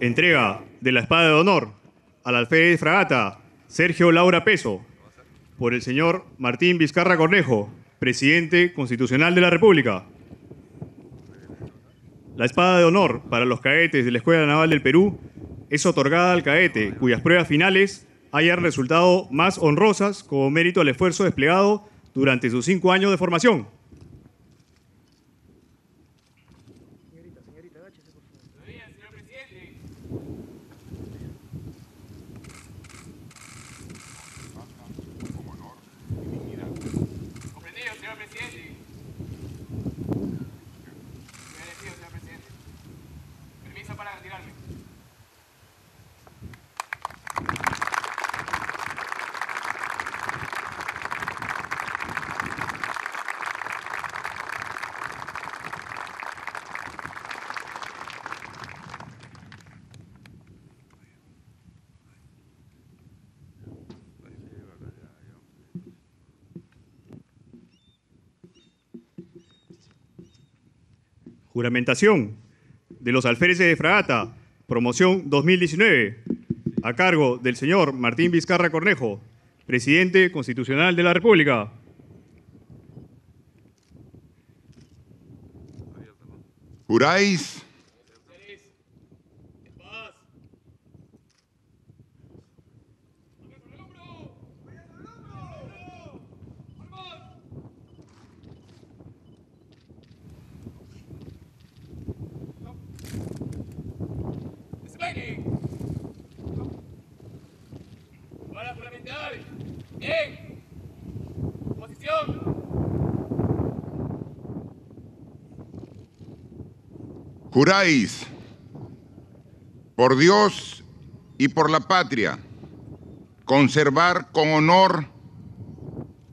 Entrega de la espada de honor al alférez fragata Sergio Laura Peso por el señor Martín Vizcarra Cornejo, presidente constitucional de la República. La espada de honor para los caetes de la Escuela Naval del Perú es otorgada al caete cuyas pruebas finales hayan resultado más honrosas como mérito al esfuerzo desplegado durante sus cinco años de formación. Juramentación de los alféreces de Fragata, promoción 2019, a cargo del señor Martín Vizcarra Cornejo, presidente constitucional de la República. ¿Juráis? Posición. Juráis por Dios y por la patria conservar con honor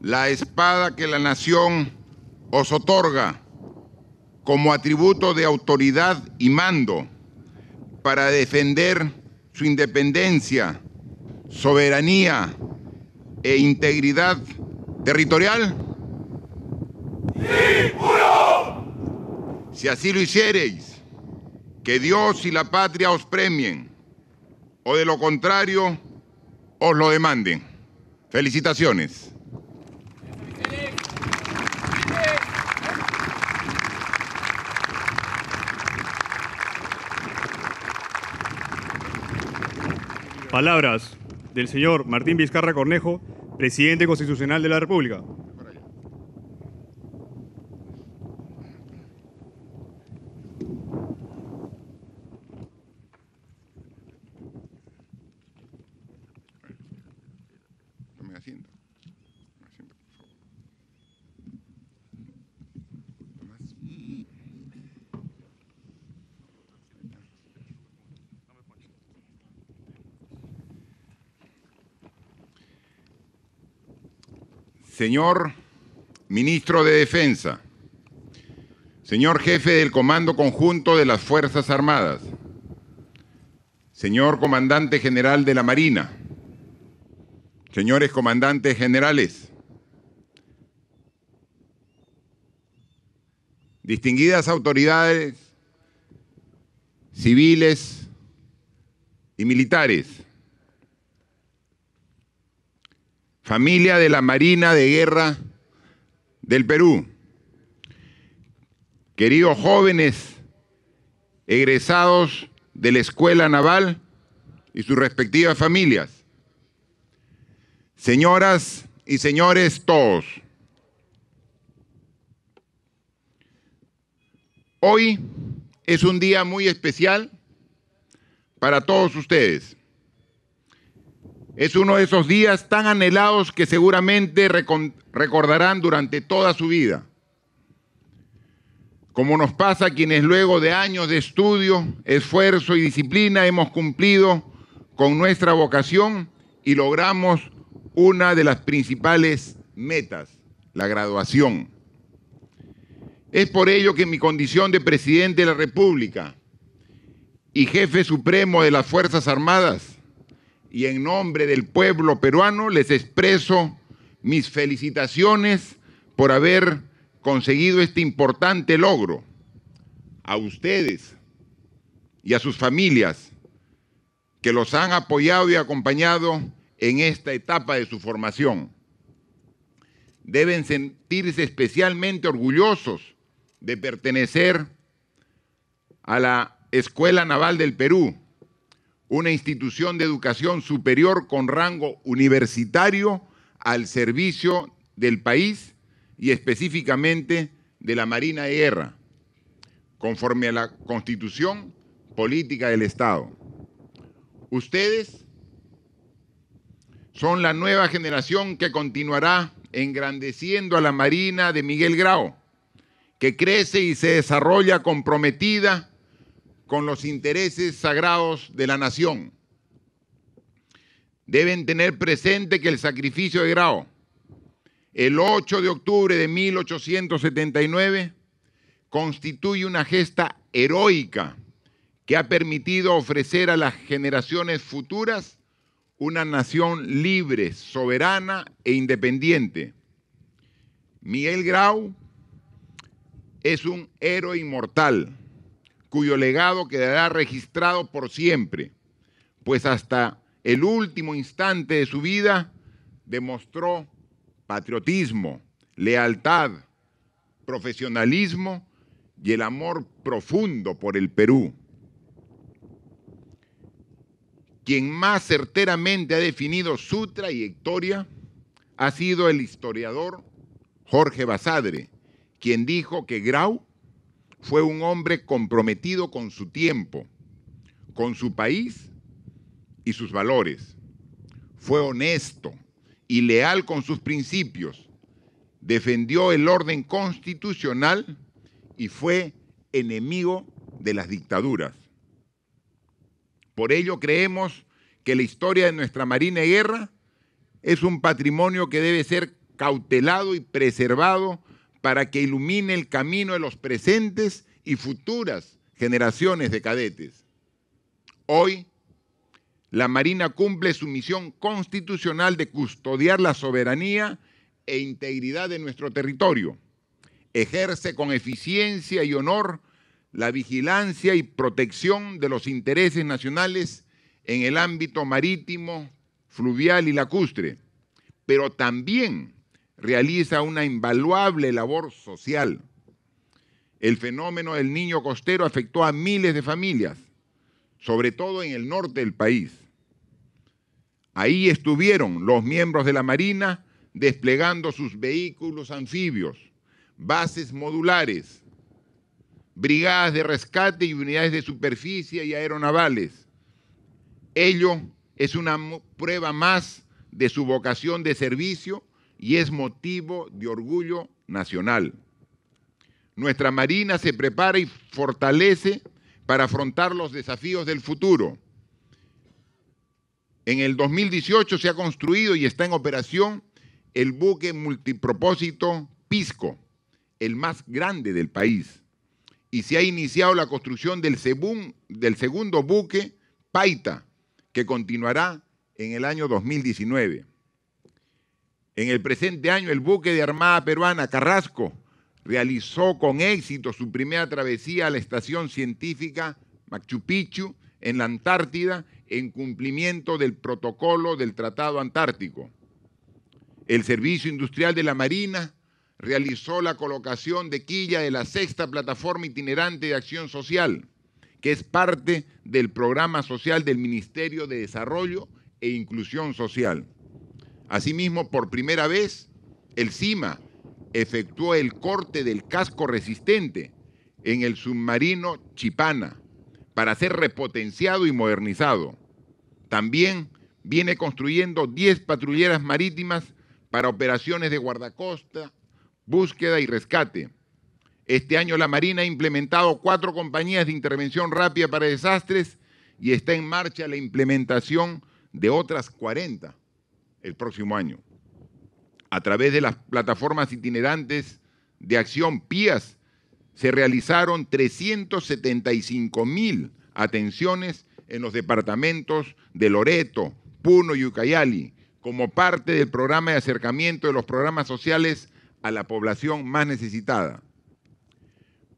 la espada que la nación os otorga como atributo de autoridad y mando para defender su independencia, soberanía, e integridad territorial? ¡Sí, puro! Si así lo hiciereis, que Dios y la patria os premien, o de lo contrario, os lo demanden. Felicitaciones. Palabras del señor Martín Vizcarra Cornejo, presidente constitucional de la República. Señor ministro de Defensa, señor jefe del Comando Conjunto de las Fuerzas Armadas, señor comandante general de la Marina, señores comandantes generales, distinguidas autoridades civiles y militares, familia de la Marina de Guerra del Perú. Queridos jóvenes egresados de la Escuela Naval y sus respectivas familias, señoras y señores todos, hoy es un día muy especial para todos ustedes. Es uno de esos días tan anhelados que seguramente recordarán durante toda su vida. Como nos pasa a quienes luego de años de estudio, esfuerzo y disciplina hemos cumplido con nuestra vocación y logramos una de las principales metas, la graduación. Es por ello que en mi condición de presidente de la República y jefe supremo de las Fuerzas Armadas, y en nombre del pueblo peruano les expreso mis felicitaciones por haber conseguido este importante logro. A ustedes y a sus familias que los han apoyado y acompañado en esta etapa de su formación. Deben sentirse especialmente orgullosos de pertenecer a la Escuela Naval del Perú, una institución de educación superior con rango universitario al servicio del país y específicamente de la Marina de Guerra, conforme a la constitución política del Estado. Ustedes son la nueva generación que continuará engrandeciendo a la Marina de Miguel Grau, que crece y se desarrolla comprometida con los intereses sagrados de la nación. Deben tener presente que el sacrificio de Grau, el 8 de octubre de 1879, constituye una gesta heroica que ha permitido ofrecer a las generaciones futuras una nación libre, soberana e independiente. Miguel Grau es un héroe inmortal cuyo legado quedará registrado por siempre, pues hasta el último instante de su vida demostró patriotismo, lealtad, profesionalismo y el amor profundo por el Perú. Quien más certeramente ha definido su trayectoria ha sido el historiador Jorge Basadre, quien dijo que Grau fue un hombre comprometido con su tiempo, con su país y sus valores. Fue honesto y leal con sus principios. Defendió el orden constitucional y fue enemigo de las dictaduras. Por ello creemos que la historia de nuestra Marina de Guerra es un patrimonio que debe ser cautelado y preservado para que ilumine el camino de los presentes y futuras generaciones de cadetes. Hoy, la Marina cumple su misión constitucional de custodiar la soberanía e integridad de nuestro territorio. Ejerce con eficiencia y honor la vigilancia y protección de los intereses nacionales en el ámbito marítimo, fluvial y lacustre, pero también realiza una invaluable labor social. El fenómeno del niño costero afectó a miles de familias, sobre todo en el norte del país. Ahí estuvieron los miembros de la Marina desplegando sus vehículos anfibios, bases modulares, brigadas de rescate y unidades de superficie y aeronavales. Ello es una prueba más de su vocación de servicio y es motivo de orgullo nacional. Nuestra Marina se prepara y fortalece para afrontar los desafíos del futuro. En el 2018 se ha construido y está en operación el buque multipropósito Pisco, el más grande del país, y se ha iniciado la construcción del, segundo buque Paita, que continuará en el año 2019. En el presente año, el buque de Armada Peruana Carrasco realizó con éxito su primera travesía a la estación científica Machu Picchu en la Antártida en cumplimiento del protocolo del Tratado Antártico. El Servicio Industrial de la Marina realizó la colocación de quilla de la sexta plataforma itinerante de acción social, que es parte del programa social del Ministerio de Desarrollo e Inclusión Social. Asimismo, por primera vez, el CIMA efectuó el corte del casco resistente en el submarino Chipana para ser repotenciado y modernizado. También viene construyendo 10 patrulleras marítimas para operaciones de guardacosta, búsqueda y rescate. Este año la Marina ha implementado cuatro compañías de intervención rápida para desastres y está en marcha la implementación de otras 40 el próximo año, a través de las plataformas itinerantes de acción Pías, se realizaron 375 mil atenciones en los departamentos de Loreto, Puno y Ucayali, como parte del programa de acercamiento de los programas sociales a la población más necesitada.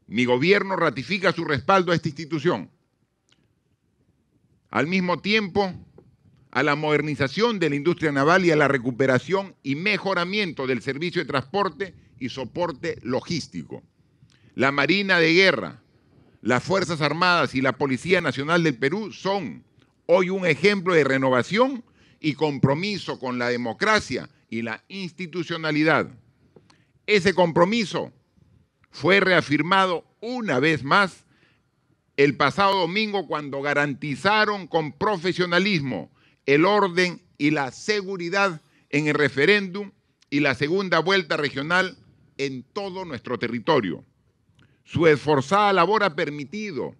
Mi gobierno ratifica su respaldo a esta institución. Al mismo tiempo, a la modernización de la industria naval y a la recuperación y mejoramiento del servicio de transporte y soporte logístico. La Marina de Guerra, las Fuerzas Armadas y la Policía Nacional del Perú son hoy un ejemplo de renovación y compromiso con la democracia y la institucionalidad. Ese compromiso fue reafirmado una vez más el pasado domingo cuando garantizaron con profesionalismo el orden y la seguridad en el referéndum y la segunda vuelta regional en todo nuestro territorio. Su esforzada labor ha permitido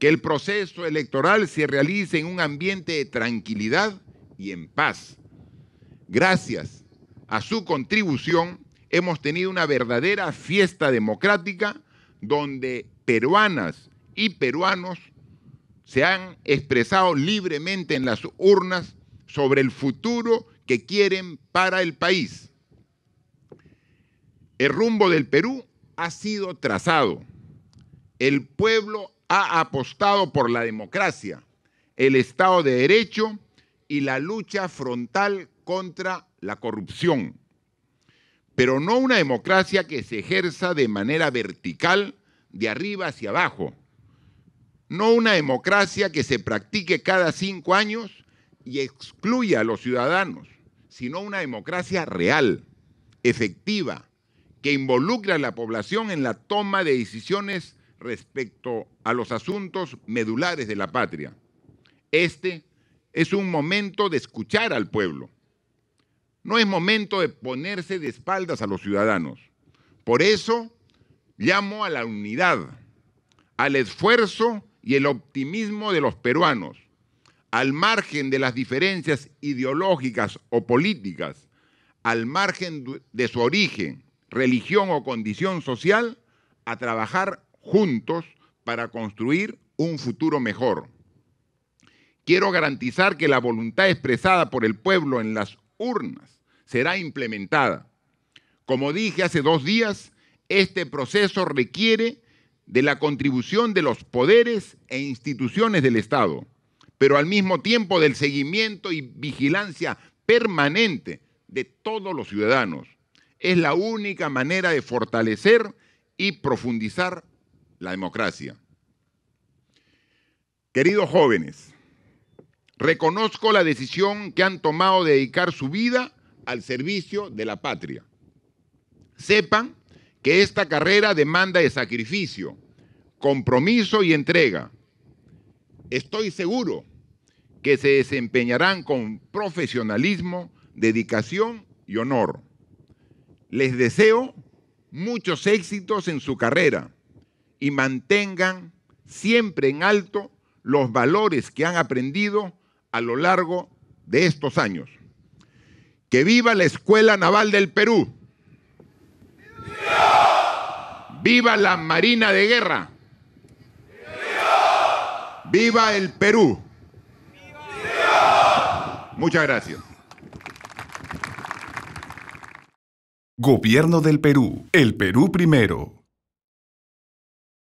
que el proceso electoral se realice en un ambiente de tranquilidad y en paz. Gracias a su contribución hemos tenido una verdadera fiesta democrática donde peruanas y peruanos se han expresado libremente en las urnas sobre el futuro que quieren para el país. El rumbo del Perú ha sido trazado. El pueblo ha apostado por la democracia, el Estado de Derecho y la lucha frontal contra la corrupción. Pero no una democracia que se ejerza de manera vertical, de arriba hacia abajo, no una democracia que se practique cada cinco años y excluya a los ciudadanos, sino una democracia real, efectiva, que involucre a la población en la toma de decisiones respecto a los asuntos medulares de la patria. Este es un momento de escuchar al pueblo. No es momento de ponerse de espaldas a los ciudadanos. Por eso llamo a la unidad, al esfuerzo y el optimismo de los peruanos, al margen de las diferencias ideológicas o políticas, al margen de su origen, religión o condición social, a trabajar juntos para construir un futuro mejor. Quiero garantizar que la voluntad expresada por el pueblo en las urnas será implementada. Como dije hace dos días, este proceso requiere de la contribución de los poderes e instituciones del Estado, pero al mismo tiempo del seguimiento y vigilancia permanente de todos los ciudadanos. Es la única manera de fortalecer y profundizar la democracia. Queridos jóvenes, reconozco la decisión que han tomado de dedicar su vida al servicio de la patria. Sepan que esta carrera demanda de sacrificio, compromiso y entrega. Estoy seguro que se desempeñarán con profesionalismo, dedicación y honor. Les deseo muchos éxitos en su carrera y mantengan siempre en alto los valores que han aprendido a lo largo de estos años. Que viva la Escuela Naval del Perú. ¡Viva la Marina de Guerra! ¡Viva, ¡Viva el Perú! ¡Viva! Muchas gracias. Gobierno del Perú. El Perú primero.